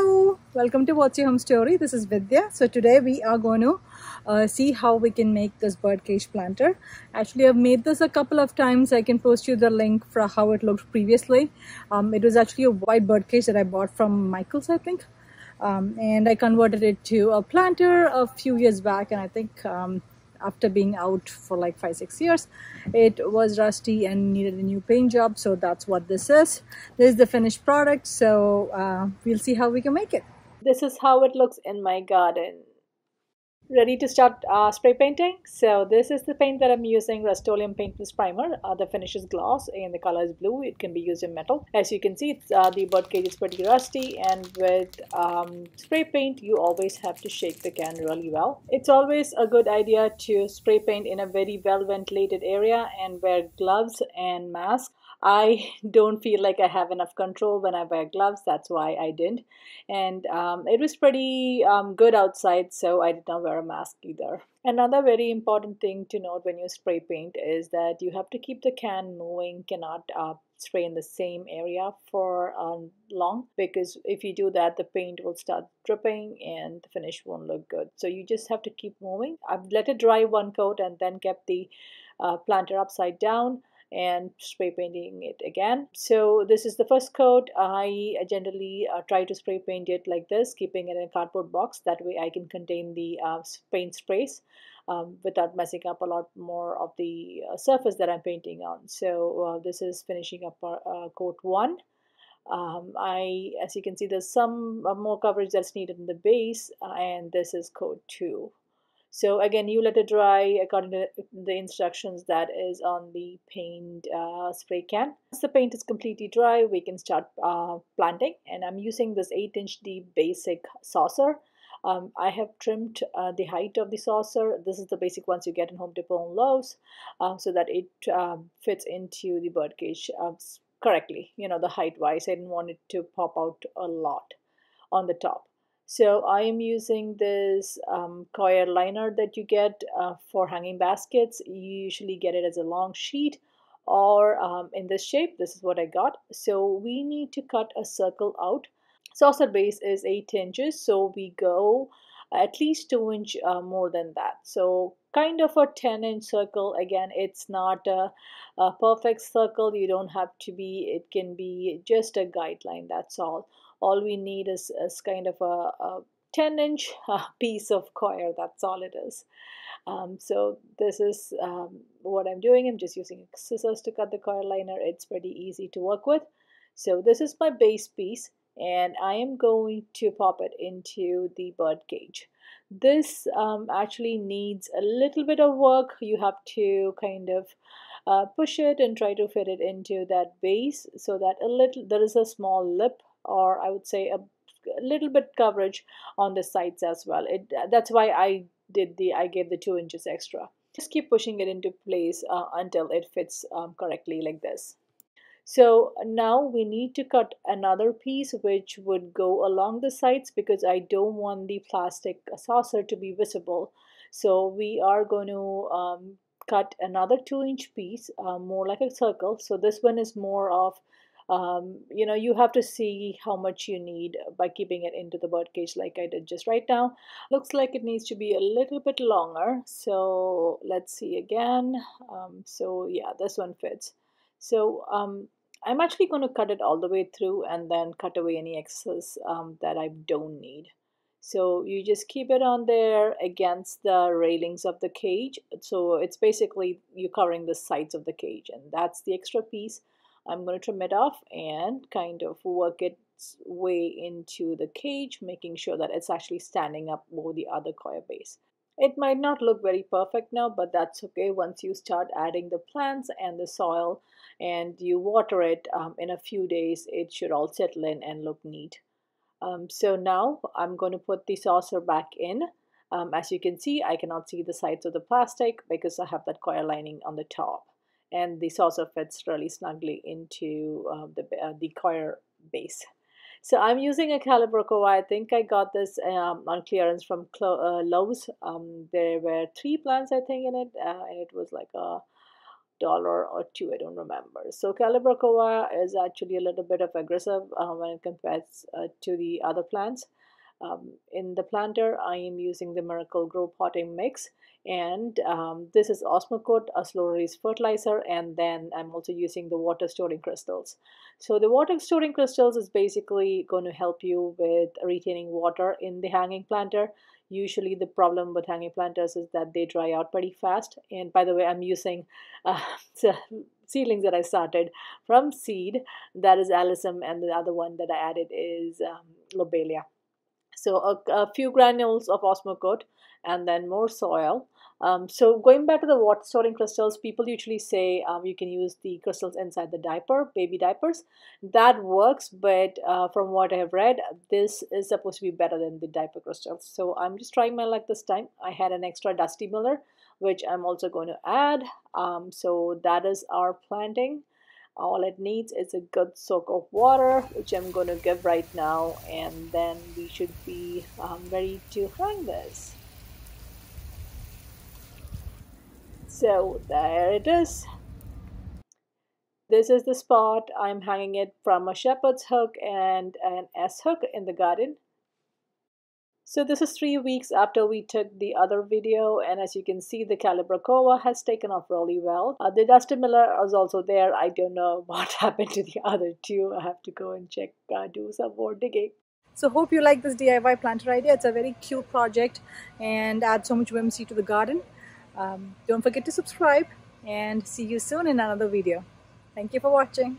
Hello, welcome to What's Your Home Story. This is Vidya. So today we are going to uh, see how we can make this birdcage planter. Actually, I've made this a couple of times. I can post you the link for how it looked previously. Um, it was actually a white birdcage that I bought from Michael's, I think. Um, and I converted it to a planter a few years back and I think um, after being out for like five six years it was rusty and needed a new paint job so that's what this is this is the finished product so uh, we'll see how we can make it this is how it looks in my garden ready to start uh, spray painting. So this is the paint that I'm using, Rust-Oleum Paintless Primer. Uh, the finish is gloss and the color is blue. It can be used in metal. As you can see, uh, the bird cage is pretty rusty and with um, spray paint, you always have to shake the can really well. It's always a good idea to spray paint in a very well ventilated area and wear gloves and mask. I don't feel like I have enough control when I wear gloves. That's why I didn't. And um, it was pretty um, good outside, so I did not wear a mask either. Another very important thing to note when you spray paint is that you have to keep the can moving, cannot uh, spray in the same area for um, long because if you do that the paint will start dripping and the finish won't look good so you just have to keep moving i've let it dry one coat and then kept the uh, planter upside down and spray painting it again. So this is the first coat. I generally uh, try to spray paint it like this, keeping it in a cardboard box. That way I can contain the uh, paint sprays. Um, without messing up a lot more of the uh, surface that I'm painting on. So uh, this is finishing up our, uh, uh, coat one. Um, I, as you can see, there's some more coverage that's needed in the base, and this is coat two. So again, you let it dry according to the instructions that is on the paint uh, spray can. Once the paint is completely dry, we can start uh, planting. And I'm using this 8 inch deep basic saucer. Um, I have trimmed uh, the height of the saucer. This is the basic ones you get in Home Depot and Lowe's um, so that it um, fits into the birdcage um, correctly, you know, the height wise. I didn't want it to pop out a lot on the top. So I am using this um, coir liner that you get uh, for hanging baskets. You usually get it as a long sheet or um, in this shape. This is what I got. So we need to cut a circle out. Saucer base is 8 inches so we go at least 2 inch uh, more than that. So kind of a 10 inch circle again it's not a, a perfect circle you don't have to be it can be just a guideline that's all all we need is, is kind of a, a 10 inch piece of coir that's all it is um, so this is um, what I'm doing I'm just using scissors to cut the coir liner it's pretty easy to work with so this is my base piece and I am going to pop it into the bird cage this um, actually needs a little bit of work you have to kind of uh, push it and try to fit it into that base so that a little there is a small lip or I would say a little bit coverage on the sides as well. It, that's why I did the, I gave the two inches extra. Just keep pushing it into place uh, until it fits um, correctly like this. So now we need to cut another piece which would go along the sides because I don't want the plastic saucer to be visible. So we are going to um, cut another 2 inch piece uh, more like a circle. So this one is more of um, you know you have to see how much you need by keeping it into the bird cage like I did just right now looks like it needs to be a little bit longer so let's see again um, so yeah this one fits so um, I'm actually going to cut it all the way through and then cut away any excess um, that I don't need so you just keep it on there against the railings of the cage so it's basically you're covering the sides of the cage and that's the extra piece I'm going to trim it off and kind of work its way into the cage, making sure that it's actually standing up over the other coir base. It might not look very perfect now, but that's okay once you start adding the plants and the soil and you water it um, in a few days, it should all settle in and look neat. Um, so now I'm going to put the saucer back in. Um, as you can see, I cannot see the sides of the plastic because I have that coil lining on the top and this also fits really snugly into uh, the, uh, the coir base. So I'm using a Calibracoa. I think I got this um, on clearance from Clo- uh, Lowe's. Um, there were three plants, I think, in it, uh, and it was like a dollar or two. I don't remember. So Calibracoa is actually a little bit of aggressive uh, when it compares uh, to the other plants. Um, in the planter, I am using the Miracle Grow Potting Mix and um, this is Osmocote, a slow release fertilizer, and then I'm also using the water storing crystals. So the water storing crystals is basically going to help you with retaining water in the hanging planter. Usually the problem with hanging planters is that they dry out pretty fast. And by the way, I'm using uh, seedlings that I started from seed. That is Alyssum, and the other one that I added is um, Lobelia. So a, a few granules of osmocote and then more soil. Um, so going back to the water storing crystals, people usually say um, you can use the crystals inside the diaper, baby diapers. That works, but uh, from what I have read, this is supposed to be better than the diaper crystals. So I'm just trying my luck this time. I had an extra dusty miller, which I'm also going to add. Um, so that is our planting all it needs is a good soak of water which I'm going to give right now and then we should be um, ready to hang this so there it is this is the spot I'm hanging it from a shepherd's hook and an S hook in the garden so this is three weeks after we took the other video and as you can see the Calibracoa has taken off really well. Uh, the Dastamilla is also there. I don't know what happened to the other two. I have to go and check, uh, do some more digging. So hope you like this DIY planter idea. It's a very cute project and adds so much whimsy to the garden. Um, don't forget to subscribe and see you soon in another video. Thank you for watching.